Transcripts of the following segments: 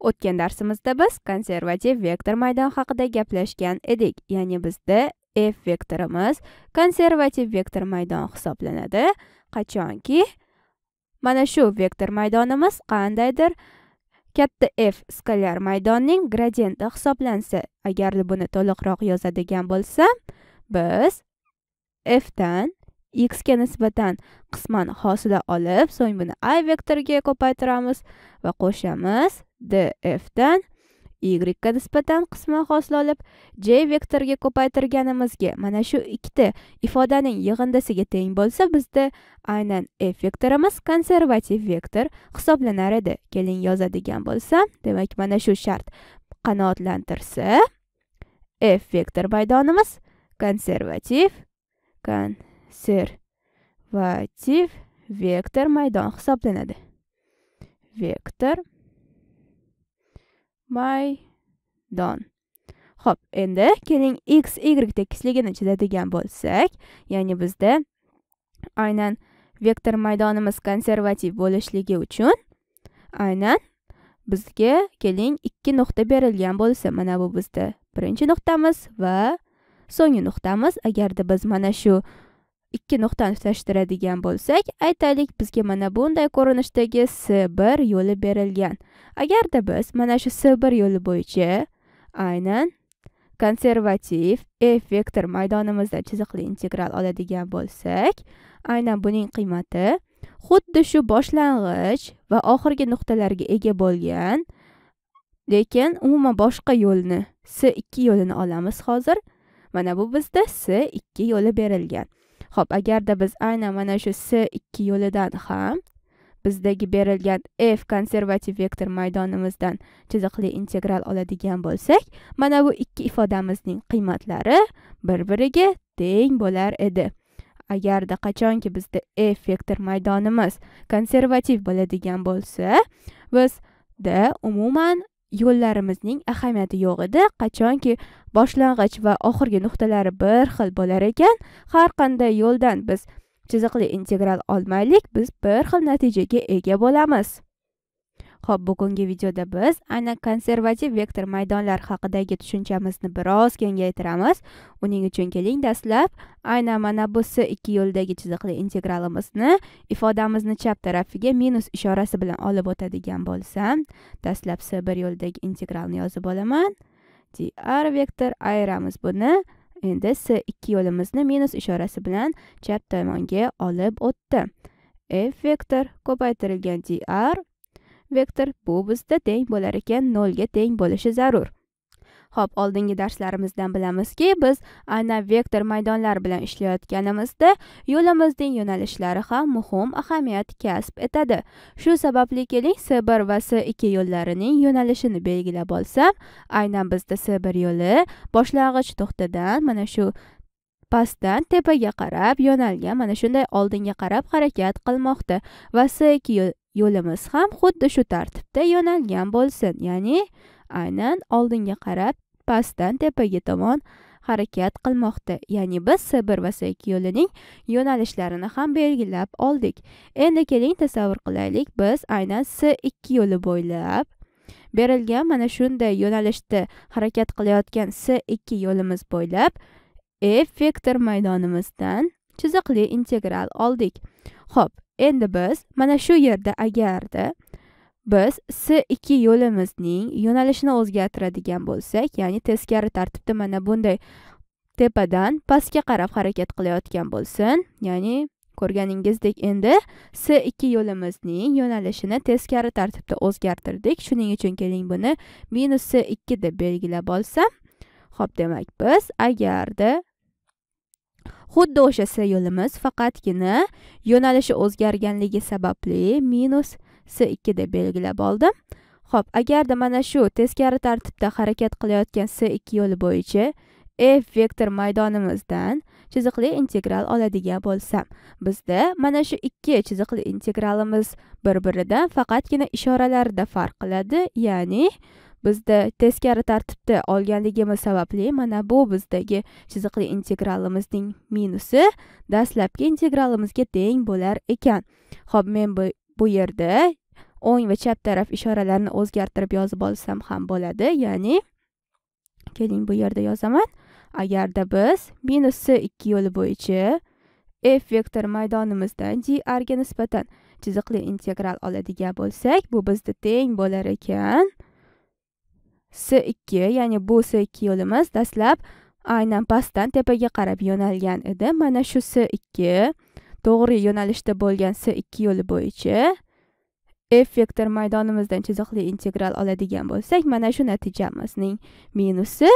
o'tgan darsimizda biz konservativ vektor maydon haqida gaplashgan edik ya'ni bizda f vektorimiz konservativ vektor maydon hisoblanadi qachonki mana shu vektor maydonimiz qandaydir katta f skalyar maydonning gradienti hisoblansa agar buni to'liqroq yozadigan bo'lsam biz f dan x ga nisbatan qisman hosila olib so'ng buni i vektoriga ko'paytiramiz va qo'shamiz df dan y nisbatan qisman hosil olib j vektorga ko'paytirganimizga mana shu ikkita ifodaning yig'indisiga teng bo'lsa bizda aynan f vektorimiz konservativ vektor hisoblanar edi keling yozadigan bo'lsam demak mana shu shart qanoatlantirsa f vektor maydonimiz konservativ konservativ vektor maydon hisoblanadi vektor maydon ho'p endi keling x y tekisligini chizadigan bo'lsak ya'ni bizda aynan vektor maydonimiz konservativ bo'lishligi uchun aynan bizga keling ikki nuqta berilgan bo'lsa mana bu bizda birinchi nuqtamiz va so'nggi nuqtamiz agarda biz mana shu ikki nuqtani tutashtiradigan bo'lsak aytaylik bizga mana bunday ko'rinishdagi s bir yo'li berilgan agarda biz mana shu s1 yo'li bo'yicha aynan konservativ f vektor maydonimizda chiziqli integral oladigan bo'lsak aynan buning qiymati xuddi shu boshlang'ich va oxirgi nuqtalarga ega bo'lgan lekin umuman boshqa yo'lni s2 yo'lini olamiz hozir mana bu bizda s2 yo'li berilgan Xo'p, agarda biz aynan mana shu S2 yo'lidan ham bizdagi berilgan f konservativ vektor maydonimizdan chiziqli integral oladigan bo'lsak mana bu ikki ifodamizning qiymatlari bir biriga teng bo'lar edi agarda qachonki bizda f vektor maydonimiz konservativ bo'ladigan bo'lsa bizda umuman yo'llarimizning ahamiyati yo'q edi qachonki boshlang'ich va oxirgi nuqtalari bir xil bo'lar ekan har qanday yo'ldan biz chiziqli integral olmaylik biz bir xil natijaga ega bo'lamiz Xo'p, bugungi videoda biz aynan konservativ vektor maydonlar haqidagi tushunchamizni biroz kengaytiramiz. Uning uchun keling dastlab aynan mana bu S2 yo'ldagi chiziqli integralimizni ifodamizni chap tarafiga minus ishorasi bilan olib o'tadigan bo'lsam, dastlab S1 yo'ldagi integralni yozib olaman. dr vektor ayiramiz buni endi s ikki yo'limizni minus ishorasi bilan chap tomonga olib o'tdi f e vektor ko'paytirilgan dr vektor bu bizda teng bo'lar ekan nolga teng bo'lishi zarur ho'p oldingi darslarimizdan bilamizki biz ana vektor maydonlar bilan ishlayotganimizda yo'limizning yo'nalishlari ham muhim ahamiyat kasb etadi shu sababli keling s1 va s2 yo'llarining yo'nalishini belgilab olsam aynan bizda s1 yo'li boshlang'ich to'xtadan mana shu pastdan tepaga qarab yo'nalgan mana shunday oldinga qarab harakat qilmoqda va s2 yo'limiz ham xuddi shu tartibda yo'nalgan bo'lsin ya'ni aynan oldinga qarab pastdan tepaga tomon harakat qilmoqda ya'ni biz bir va ikki yo'lining yo'nalishlarini ham belgilab oldik endi keling tasavvur qilaylik biz aynan s ikki yo'li bo'ylab berilgan mana shunday yo'nalishda harakat qilayotgan s ikki yo'limiz bo'ylab e vektor maydonimizdan chiziqli integral oldik ho'p endi biz mana shu yerda agarda biz S2 yo'limizning yo'nalishini o'zgartiradigan bo'lsak, ya'ni teskari tartibda mana bunday tepadan pastga qarab harakat qilayotgan bo'lsin, ya'ni ko'rganingizdek endi S2 yo'limizning yo'nalishini teskari tartibda o'zgartirdik. Shuning uchun keling buni -S2 deb belgilab olsam, Xo'p, demak biz agarda xuddi o'sha S yo'limiz faqatgina yo'nalishi o'zgarganligi sababli minus s 2 deb belgilab oldim Xo'p, agarda mana shu teskari tartibda harakat qilayotgan s 2 yo'li bo'yicha f vektor maydonimizdan chiziqli integral oladigan bo'lsam bizda mana shu ikki chiziqli integralimiz bir biridan faqatgina ishoralarida farq qiladi ya'ni bizda teskari tartibda olganligimiz sababli mana bu bizdagi chiziqli integralimizning minusi dastlabki integralimizga teng bo'lar ekan Xo'p, men bu, bu yerda o'ng va chap taraf ishoralarini o'zgartirib yozib olsam ham bo'ladi ya'ni keling bu yerda yozaman agarda biz minus c ikki yo'li bo'yicha f vektor maydonimizdan dr ga nisbatan chiziqli integral oladigan bo'lsak bu bizda teng bo'lar ekan s ikki ya'ni bu s ikki yo'limiz dastlab aynan pastdan tepaga qarab yo'nalgan edi mana shu s ikki to'g'ri yo'nalishda bo'lgan s ikki yo'li bo'yicha f vektor maydonimizdan chiziqli integral oladigan bo'lsak mana shu natijamizning minusi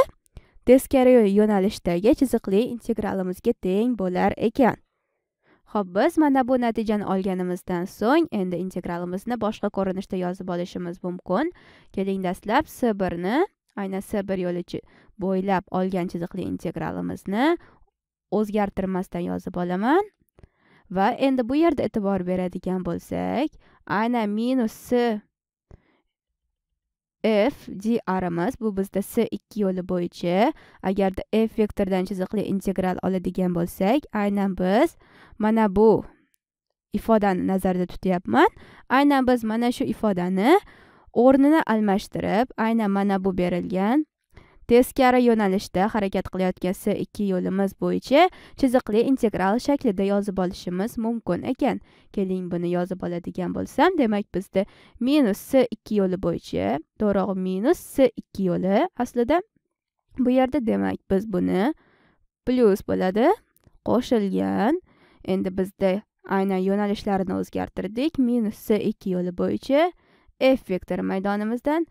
teskari yo'nalishdagi chiziqli integralimizga teng bo'lar ekan ho'p biz mana bu natijani olganimizdan so'ng endi integralimizni boshqa ko'rinishda yozib olishimiz mumkin keling dastlab s birni aynan s bir yo'li bo'ylab olgan chiziqli integralimizni o'zgartirmasdan yozib olaman va endi bu yerda e'tibor beradigan bo'lsak aynan minus s f drimiz bu bizda s ikki yo'li bo'yicha agarda f vektordan chiziqli integral oladigan bo'lsak aynan biz mana bu ifodani nazarda tutyapman aynan biz mana shu ifodani o'rnini almashtirib aynan mana bu berilgan teskari yo'nalishda harakat qilayotgan s ikki yo'limiz bo'yicha chiziqli integral shaklida yozib olishimiz mumkin ekan keling buni yozib oladigan bo'lsam demak bizda minus s ikki yo'li bo'yicha to'g'ri minus s ikki yo'li aslida bu yerda demak biz buni plyus bo'ladi qo'shilgan endi bizda aynan yo'nalishlarini o'zgartirdik minus s ikki yo'li bo'yicha f vektori maydonimizdan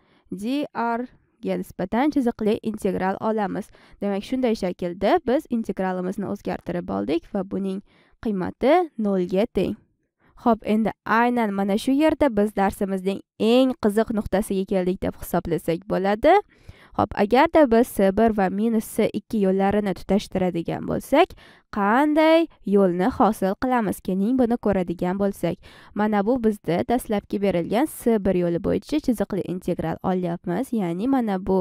dr ga nisbatan chiziqli integral olamiz demak shunday shaklda biz integralimizni o'zgartirib oldik va buning qiymati nolga teng Xo'p, endi aynan mana shu yerda biz darsimizning eng qiziq nuqtasiga keldik deb hisoblasak bo'ladi. Xo'p, agarda biz s1 va -s2 yo'llarini tutashtiradigan bo'lsak, qanday yo'lni hosil qilamiz? Keling, buni ko'radigan bo'lsak, mana bu bizda dastlabki berilgan s1 yo'li bo'yicha chiziqli integral olyapmiz, ya'ni mana bu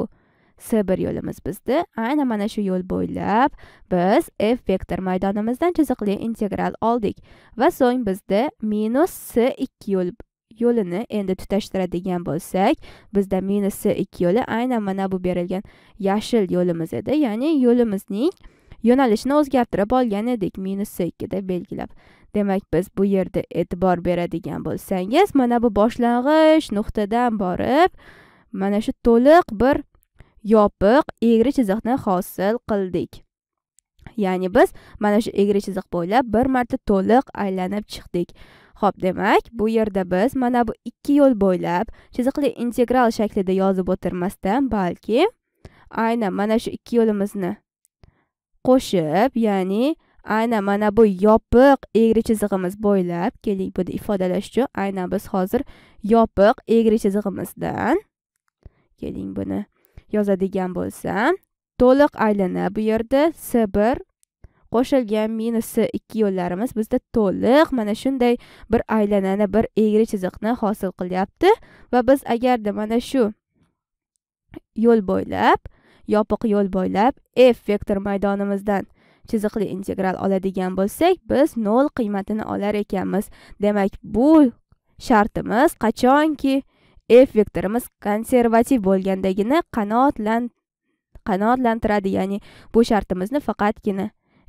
S1 yo'limiz bizda. Aynan mana shu yo'l bo'ylab biz f vektor maydonimizdan chiziqli integral oldik va so'ng bizda -s2 yo'l yo'lini endi tutashtiradigan bo'lsak bizda minus -2 ikki yo'li aynan mana bu berilgan yashil yo'limiz edi ya'ni yo'limizning yo'nalishini o'zgartirib olgan edik minus da belgilab demak biz bu yerda e'tibor beradigan bo'lsangiz mana bu boshlang'ich nuqtadan borib mana shu to'liq bir yopiq egri chiziqni hosil qildik ya'ni biz mana shu egri chiziq bo'ylab bir marta to'liq aylanib chiqdik Xo'p, demak, bu yerda biz mana bu ikki yo'l bo'ylab chiziqli integral shaklida yozib o'tirmasdan, balki aynan mana shu ikki yo'limizni qo'shib, ya'ni aynan mana bu yopiq egri chizig'imiz bo'ylab keling buni ifodalash uchun aynan biz hozir yopiq egri chizig'imizdan keling buni yozadigan bo'lsam, to'liq aylana bu yerda s 1 qo'shilgan minus s yo'llarimiz bizda to'liq mana shunday bir aylanani bir egri chiziqni hosil qilyapti va biz agarda mana shu yo'l bo'ylab yopiq yo'l bo'ylab f vektor maydonimizdan chiziqli integral oladigan bo'lsak biz nol qiymatini olar ekanmiz demak bu shartimiz qachonki f vektorimiz konservativ bo'lgandagina qanoatlan qanoatlantiradi ya'ni bu shartimizni faqatgina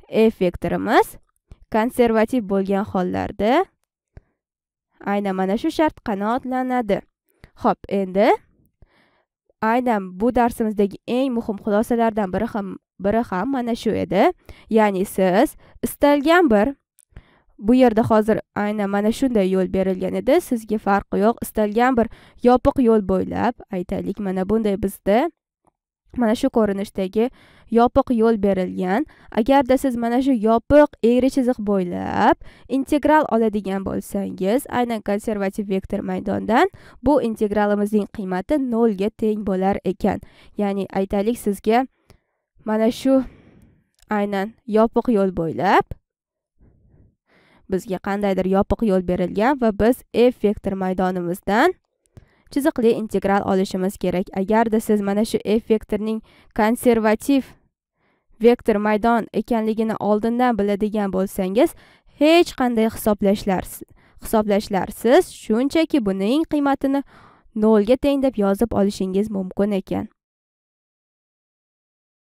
effektorimiz vektorimiz konservativ bo'lgan hollarda aynan mana shu shart qanoatlanadi ho'p endi aynan bu darsimizdagi eng muhim xulosalardan biri ham biri ham mana shu edi ya'ni siz istalgan bir bu yerda hozir aynan mana shunday yo'l berilgan edi sizga farqi yo'q istalgan bir yopiq yo'l bo'ylab aytaylik mana bunday bizda mana shu ko'rinishdagi yopiq yo'l berilgan agarda siz mana shu yopiq egri chiziq bo'ylab integral oladigan bo'lsangiz aynan konservativ vektor maydondan bu integralimizning qiymati nolga teng bo'lar ekan ya'ni aytaylik sizga mana shu aynan yopiq yo'l bo'ylab bizga qandaydir yopiq yo'l berilgan va biz f vektor maydonimizdan chiziqli integral olishimiz kerak agarda siz mana shu f vektorining konservativ vektor maydon ekanligini oldindan biladigan bo'lsangiz hech qanday hisoblashlar hisoblashlarsiz shunchaki buning qiymatini 0 ga teng deb yozib olishingiz mumkin ekan